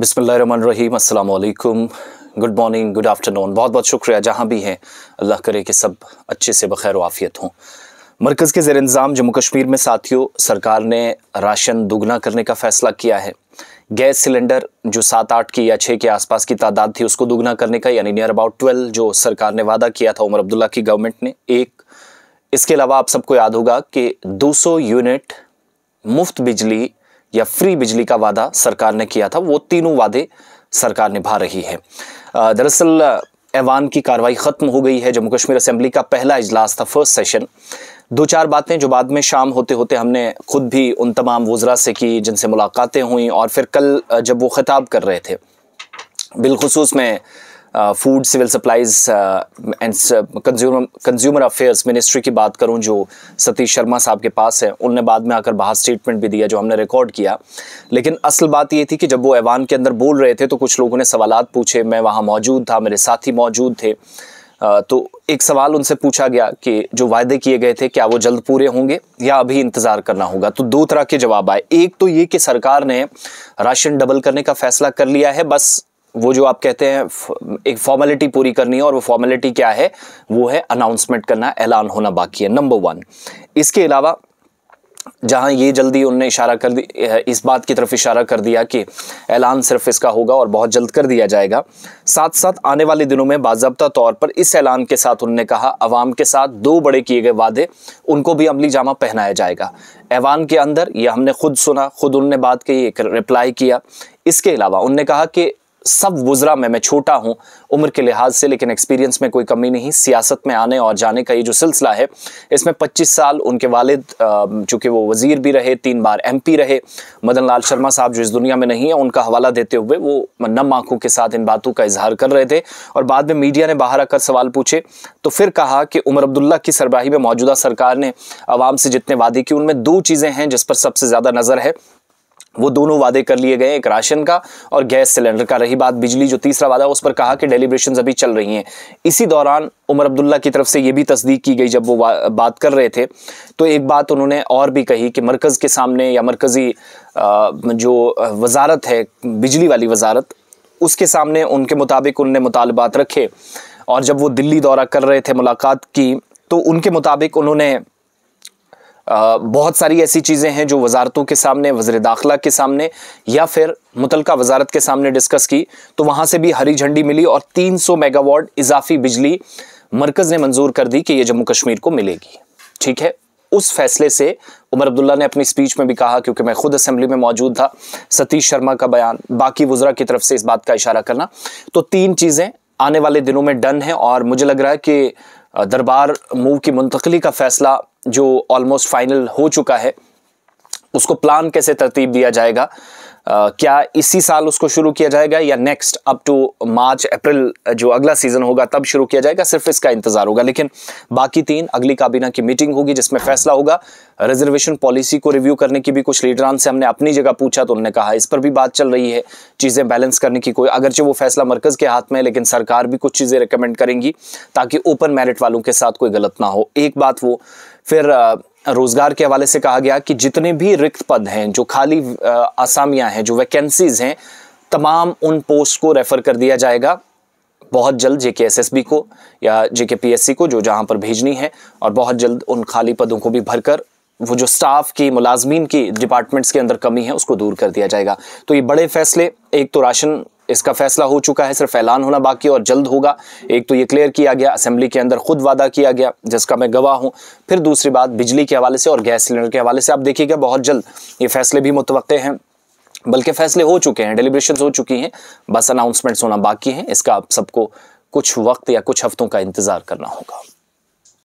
बिसमीम अल्लाम good morning good afternoon बहुत बहुत शुक्रिया जहाँ भी हैं अल्लाह करे कि सब अच्छे से बखैर वाफ़ियत हों मरकज़ के ज़ेर इंतज़ाम जम्मू कश्मीर में साथियों सरकार ने राशन दोगुना करने का फ़ैसला किया है गैस सिलेंडर जो सात आठ की या छः के आसपास की तादाद थी उसको दोगुना करने का यानी नियर अबाउट ट्वेल्व जो सरकार ने वादा किया था उमर अब्दुल्ला की गवर्नमेंट ने एक इसके अलावा आप सबको याद होगा कि सौ यूनिट मुफ्त बिजली या फ्री बिजली का वादा सरकार ने किया था वो तीनों वादे सरकार निभा रही है दरअसल ऐवान की कार्रवाई ख़त्म हो गई है जम्मू कश्मीर असेंबली का पहला इजलास था फर्स्ट सेशन दो चार बातें जो बाद में शाम होते होते हमने खुद भी उन तमाम वज्रा से की जिनसे मुलाकातें हुई और फिर कल जब वो ख़िताब कर रहे थे बिलखसूस मैं food civil supplies and consumer consumer affairs ministry की बात करूं जो सतीश शर्मा साहब के पास है उनने बाद में आकर बाहर स्टेटमेंट भी दिया जो हमने रिकॉर्ड किया लेकिन असल बात ये थी कि जब वो ऐवान के अंदर बोल रहे थे तो कुछ लोगों ने सवाल पूछे मैं वहाँ मौजूद था मेरे साथी मौजूद थे तो एक सवाल उनसे पूछा गया कि जो वायदे किए गए थे क्या वो जल्द पूरे होंगे या अभी इंतज़ार करना होगा तो दो तरह के जवाब आए एक तो ये कि सरकार ने राशन डबल करने का फैसला कर लिया है बस वो जो आप कहते हैं एक फॉर्मेलिटी पूरी करनी है और वो फॉर्मेलिटी क्या है वो है अनाउंसमेंट करना ऐलान होना बाकी है नंबर वन इसके अलावा जहां ये जल्दी उनने इशारा कर दी इस बात की तरफ इशारा कर दिया कि ऐलान सिर्फ इसका होगा और बहुत जल्द कर दिया जाएगा साथ साथ आने वाले दिनों में बाबा तौर पर इस ऐलान के साथ उनने कहा अवाम के साथ दो बड़े किए गए वादे उनको भी अमली जामा पहनाया जाएगा ऐवान के अंदर यह हमने खुद सुना खुद उनने बात कही एक रिप्लाई किया इसके अलावा उनने कहा कि सब वज्रा में मैं छोटा हूं उम्र के लिहाज से लेकिन एक्सपीरियंस में कोई कमी नहीं सियासत में आने और जाने का ये जो सिलसिला है इसमें 25 साल उनके वालिद चूंकि वो वज़ीर भी रहे तीन बार एमपी रहे मदन लाल शर्मा साहब जो इस दुनिया में नहीं है उनका हवाला देते हुए वो नम आंखों के साथ इन बातों का इजहार कर रहे थे और बाद में मीडिया ने बाहर आकर सवाल पूछे तो फिर कहा कि उमर अब्दुल्ला की सरबाही में मौजूदा सरकार ने आवाम से जितने वादे किए उनमें दो चीज़ें हैं जिस पर सबसे ज़्यादा नज़र है वो दोनों वादे कर लिए गए एक राशन का और गैस सिलेंडर का रही बात बिजली जो तीसरा वादा उस पर कहा कि डेलीब्रेशन अभी चल रही हैं इसी दौरान उमर अब्दुल्ला की तरफ से ये भी तस्दीक की गई जब वो बात कर रहे थे तो एक बात उन्होंने और भी कही कि मरकज़ के सामने या मरकज़ी जो वजारत है बिजली वाली वजारत उसके सामने उनके मुताबिक उनने मुतालबात रखे और जब वो दिल्ली दौरा कर रहे थे मुलाकात की तो उनके मुताबिक उन्होंने बहुत सारी ऐसी चीज़ें हैं जो वजारतों के सामने वजर दाखिला के सामने या फिर मुतल वजारत के सामने डिस्कस की तो वहाँ से भी हरी झंडी मिली और 300 मेगावाट इजाफी बिजली मरकज़ ने मंजूर कर दी कि ये जम्मू कश्मीर को मिलेगी ठीक है उस फैसले से उमर अब्दुल्ला ने अपनी स्पीच में भी कहा क्योंकि मैं खुद असेंबली में मौजूद था सतीश शर्मा का बयान बाकी वज़रा की तरफ से इस बात का इशारा करना तो तीन चीज़ें आने वाले दिनों में डन है और मुझे लग रहा है कि दरबार मूव की मुंतकली का फैसला जो ऑलमोस्ट फाइनल हो चुका है उसको प्लान कैसे तरतीब दिया जाएगा Uh, क्या इसी साल उसको शुरू किया जाएगा या next up to March April जो अगला सीजन होगा तब शुरू किया जाएगा सिर्फ इसका इंतजार होगा लेकिन बाकी तीन अगली काबीना की मीटिंग होगी जिसमें फैसला होगा रिजर्वेशन पॉलिसी को रिव्यू करने की भी कुछ लीडरान से हमने अपनी जगह पूछा तो उन्होंने कहा इस पर भी बात चल रही है चीज़ें बैलेंस करने की कोई अगरचे वो फैसला मरकज के हाथ में है लेकिन सरकार भी कुछ चीज़ें रिकमेंड करेंगी ताकि ओपन मेरिट वालों के साथ कोई गलत ना हो एक बात वो फिर रोजगार के हवाले से कहा गया कि जितने भी रिक्त पद हैं जो खाली आसामियां हैं जो वैकेंसीज हैं तमाम उन पोस्ट को रेफर कर दिया जाएगा बहुत जल्द जेके के को या जेके के को जो जहाँ पर भेजनी है और बहुत जल्द उन खाली पदों को भी भरकर वो जो स्टाफ की मुलाजमीन की डिपार्टमेंट्स के अंदर कमी है उसको दूर कर दिया जाएगा तो ये बड़े फैसले एक तो राशन इसका फैसला हो चुका है सिर्फ ऐलान होना बाकी और जल्द होगा एक तो ये क्लियर किया गया असेंबली के अंदर खुद वादा किया गया जिसका मैं गवाह हूँ फिर दूसरी बात बिजली के हवाले से और गैस सिलेंडर के हवाले से आप देखिएगा बहुत जल्द ये फैसले भी मुतव हैं बल्कि फैसले हो चुके हैं डेलीब्रेशन हो चुकी हैं बस अनाउंसमेंट्स होना बाकी हैं इसका आप सबको कुछ वक्त या कुछ हफ्तों का इंतज़ार करना होगा